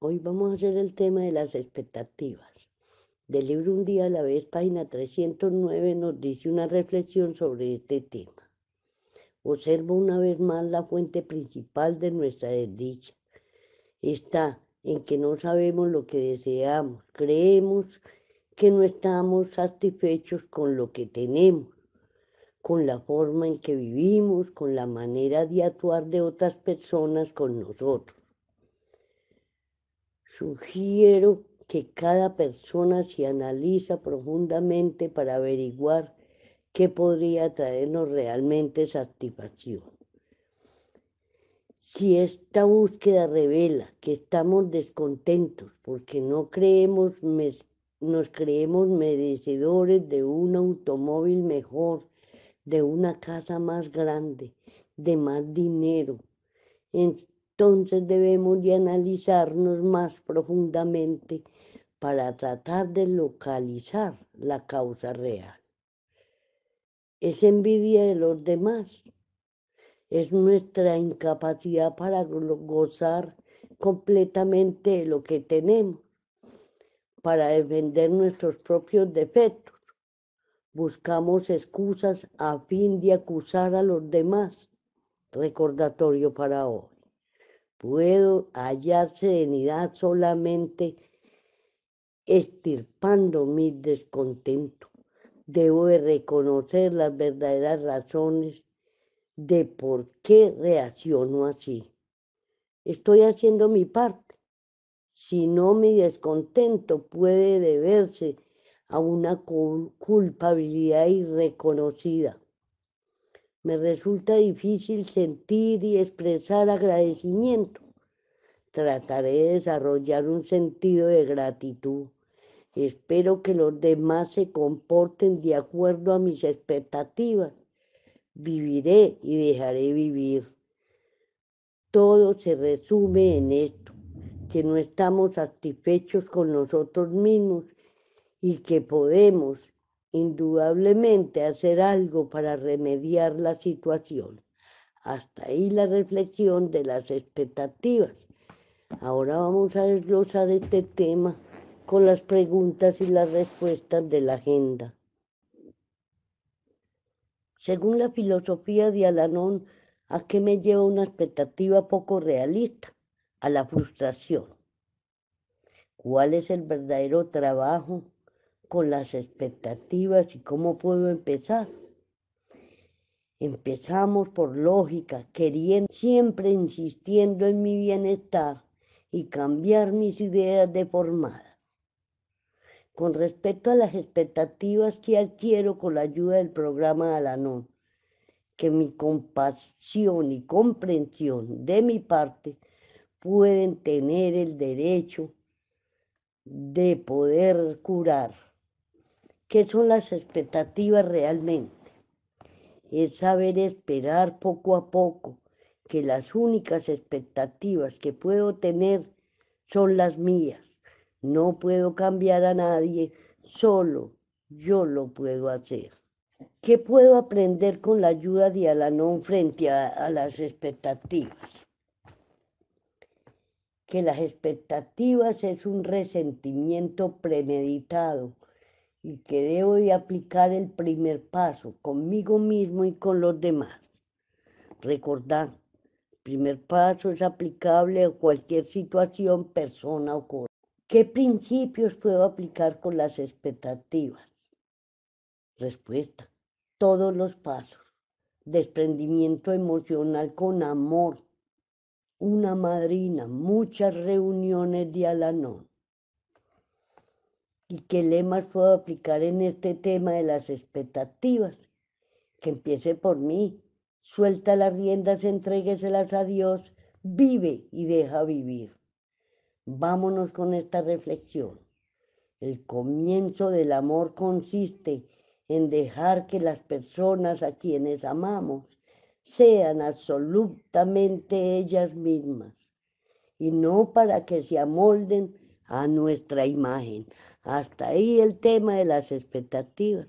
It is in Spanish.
Hoy vamos a hacer el tema de las expectativas. Del libro Un día a la vez, página 309, nos dice una reflexión sobre este tema. Observo una vez más la fuente principal de nuestra desdicha. Está en que no sabemos lo que deseamos, creemos que no estamos satisfechos con lo que tenemos, con la forma en que vivimos, con la manera de actuar de otras personas con nosotros. Sugiero que cada persona se analiza profundamente para averiguar qué podría traernos realmente satisfacción. Si esta búsqueda revela que estamos descontentos porque no creemos, nos creemos merecedores de un automóvil mejor, de una casa más grande, de más dinero, entonces debemos de analizarnos más profundamente para tratar de localizar la causa real. Es envidia de los demás, es nuestra incapacidad para gozar completamente de lo que tenemos, para defender nuestros propios defectos. Buscamos excusas a fin de acusar a los demás. Recordatorio para hoy. Puedo hallar serenidad solamente estirpando mi descontento. Debo reconocer las verdaderas razones de por qué reacciono así. Estoy haciendo mi parte. Si no, mi descontento puede deberse a una culpabilidad irreconocida me resulta difícil sentir y expresar agradecimiento. Trataré de desarrollar un sentido de gratitud. Espero que los demás se comporten de acuerdo a mis expectativas. Viviré y dejaré vivir. Todo se resume en esto, que no estamos satisfechos con nosotros mismos y que podemos indudablemente hacer algo para remediar la situación. Hasta ahí la reflexión de las expectativas. Ahora vamos a desglosar este tema con las preguntas y las respuestas de la agenda. Según la filosofía de Alanón, ¿a qué me lleva una expectativa poco realista? A la frustración. ¿Cuál es el verdadero trabajo con las expectativas y cómo puedo empezar. Empezamos por lógica, queriendo siempre insistiendo en mi bienestar y cambiar mis ideas deformadas. Con respecto a las expectativas que adquiero con la ayuda del programa Alanón, que mi compasión y comprensión de mi parte pueden tener el derecho de poder curar ¿Qué son las expectativas realmente? Es saber esperar poco a poco que las únicas expectativas que puedo tener son las mías. No puedo cambiar a nadie, solo yo lo puedo hacer. ¿Qué puedo aprender con la ayuda de Alanón frente a, a las expectativas? Que las expectativas es un resentimiento premeditado y que debo de aplicar el primer paso conmigo mismo y con los demás. Recordar, primer paso es aplicable a cualquier situación, persona o cosa. ¿Qué principios puedo aplicar con las expectativas? Respuesta, todos los pasos. Desprendimiento emocional con amor. Una madrina, muchas reuniones de Alanón y qué lemas puedo aplicar en este tema de las expectativas. Que empiece por mí. Suelta las riendas, entrégueselas a Dios, vive y deja vivir. Vámonos con esta reflexión. El comienzo del amor consiste en dejar que las personas a quienes amamos sean absolutamente ellas mismas y no para que se amolden a nuestra imagen, hasta ahí el tema de las expectativas.